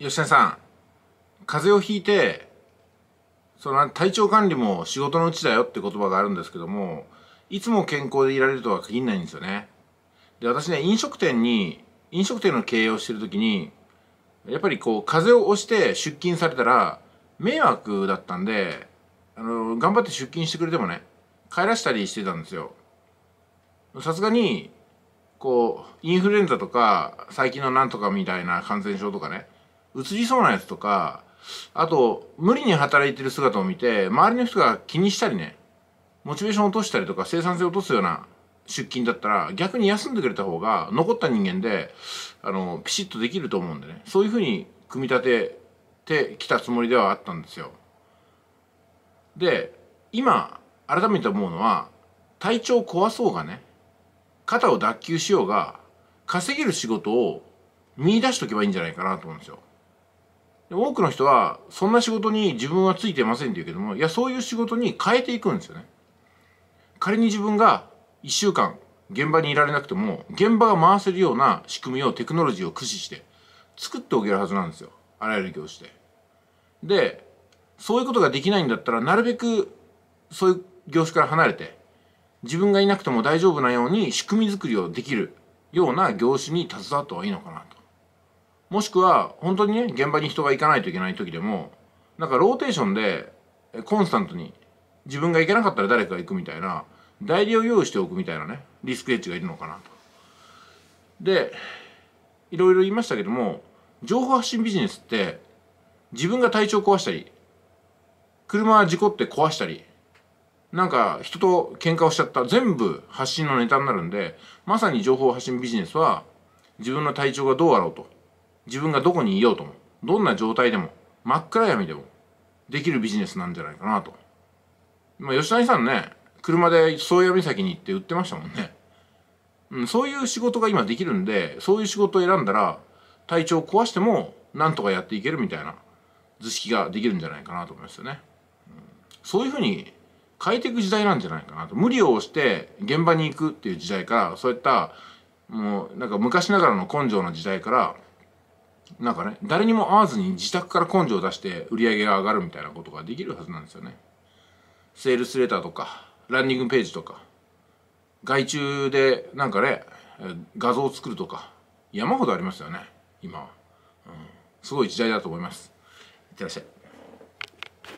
吉田さん風邪をひいてその体調管理も仕事のうちだよって言葉があるんですけどもいつも健康でいられるとは限らないんですよねで私ね飲食店に飲食店の経営をしてる時にやっぱりこう風邪を押して出勤されたら迷惑だったんであの頑張って出勤してくれてもね帰らしたりしてたんですよさすがにこうインフルエンザとか最近のなんとかみたいな感染症とかねうつりそうなやつとか、あと、無理に働いてる姿を見て、周りの人が気にしたりね、モチベーションを落としたりとか生産性を落とすような出勤だったら、逆に休んでくれた方が、残った人間で、あの、ピシッとできると思うんでね、そういうふうに組み立ててきたつもりではあったんですよ。で、今、改めて思うのは、体調を壊そうがね、肩を脱臼しようが、稼げる仕事を見出しとけばいいんじゃないかなと思うんですよ。多くの人はそんな仕事に自分はついてませんって言うけどもいやそういう仕事に変えていくんですよね仮に自分が一週間現場にいられなくても現場が回せるような仕組みをテクノロジーを駆使して作っておけるはずなんですよあらゆる業種ででそういうことができないんだったらなるべくそういう業種から離れて自分がいなくても大丈夫なように仕組み作りをできるような業種に携わった方がいいのかなともしくは本当にね現場に人が行かないといけない時でもなんかローテーションでコンスタントに自分が行けなかったら誰かが行くみたいな代理を用意しておくみたいなねリスクエッジがいるのかなと。でいろいろ言いましたけども情報発信ビジネスって自分が体調壊したり車事故って壊したりなんか人と喧嘩をしちゃった全部発信のネタになるんでまさに情報発信ビジネスは自分の体調がどうあろうと自分がどこにいようともどんな状態でも真っ暗闇でもできるビジネスなんじゃないかなと。まあ、吉谷さんね車で宗谷岬に行って売ってましたもんね、うん、そういう仕事が今できるんでそういう仕事を選んだら体調を壊してもなんとかやっていけるみたいな図式ができるんじゃないかなと思いますよね、うん、そういうふうに変えていく時代なんじゃないかなと無理をして現場に行くっていう時代からそういったもうなんか昔ながらの根性の時代からなんかね、誰にも会わずに自宅から根性を出して売り上げが上がるみたいなことができるはずなんですよね。セールスレターとか、ランニングページとか、外注でなんかね、画像を作るとか、山ほどありますよね、今は。うん、すごい時代だと思います。いってらっしゃい。